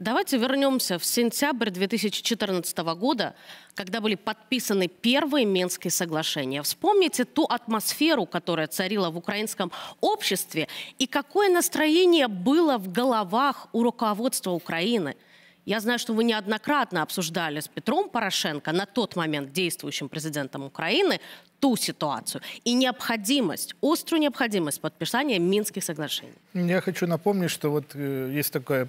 Давайте вернемся в сентябрь 2014 года, когда были подписаны первые Минские соглашения. Вспомните ту атмосферу, которая царила в украинском обществе, и какое настроение было в головах у руководства Украины. Я знаю, что вы неоднократно обсуждали с Петром Порошенко, на тот момент действующим президентом Украины, ту ситуацию и необходимость, острую необходимость подписания Минских соглашений. Я хочу напомнить, что вот э, есть такое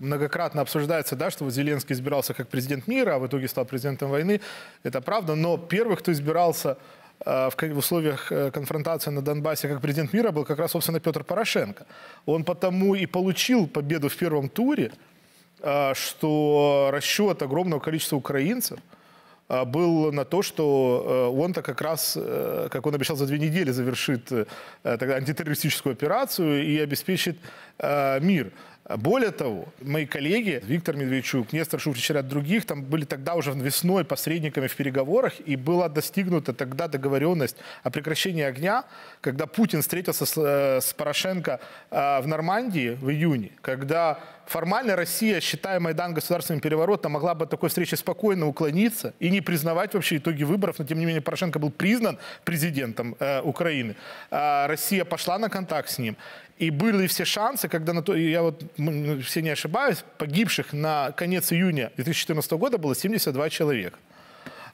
многократно обсуждается, да, что вот Зеленский избирался как президент мира, а в итоге стал президентом войны. Это правда, но первый, кто избирался э, в условиях э, конфронтации на Донбассе как президент мира был как раз, собственно, Петр Порошенко. Он потому и получил победу в первом туре, э, что расчет огромного количества украинцев был на то, что он-то как раз, как он обещал, за две недели завершит тогда антитеррористическую операцию и обеспечит мир. Более того, мои коллеги, Виктор Медведчук, Нестор Шуфрич и ряд других, там были тогда уже весной посредниками в переговорах, и была достигнута тогда договоренность о прекращении огня, когда Путин встретился с, э, с Порошенко э, в Нормандии в июне, когда формально Россия, считая Майдан государственным переворотом, могла бы от такой встречи спокойно уклониться и не признавать вообще итоги выборов, но тем не менее Порошенко был признан президентом э, Украины. Э, Россия пошла на контакт с ним. И были все шансы, когда на то, я вот, ну, все не ошибаюсь, погибших на конец июня 2014 года было 72 человека.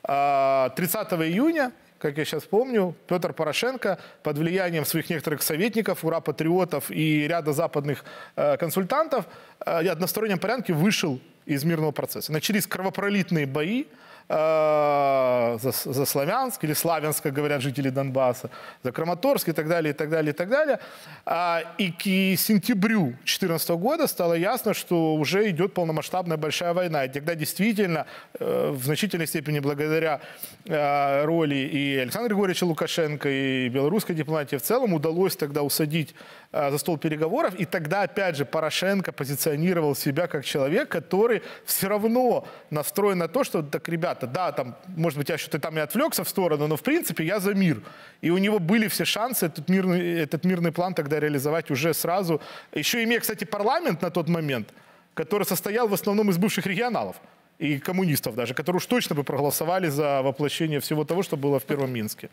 30 а, июня, как я сейчас помню, Петр Порошенко под влиянием своих некоторых советников, ура-патриотов и ряда западных э, консультантов в э, одностороннем порядке вышел из мирного процесса. Начались кровопролитные бои э, за, за Славянск, или Славянск, как говорят жители Донбасса, за Краматорск и так далее, и так далее, и так далее. А, и к сентябрю 2014 года стало ясно, что уже идет полномасштабная большая война. И тогда действительно, э, в значительной степени благодаря э, роли и Александра Григорьевича Лукашенко, и белорусской дипломатии в целом, удалось тогда усадить э, за стол переговоров. И тогда, опять же, Порошенко позиционировал себя как человек, который все равно настроен на то, что так, ребята, да, там, может быть, я что-то там и отвлекся в сторону, но в принципе я за мир. И у него были все шансы этот мирный, этот мирный план тогда реализовать уже сразу. Еще имея, кстати, парламент на тот момент, который состоял в основном из бывших регионалов и коммунистов даже, которые уж точно бы проголосовали за воплощение всего того, что было в Первом Минске.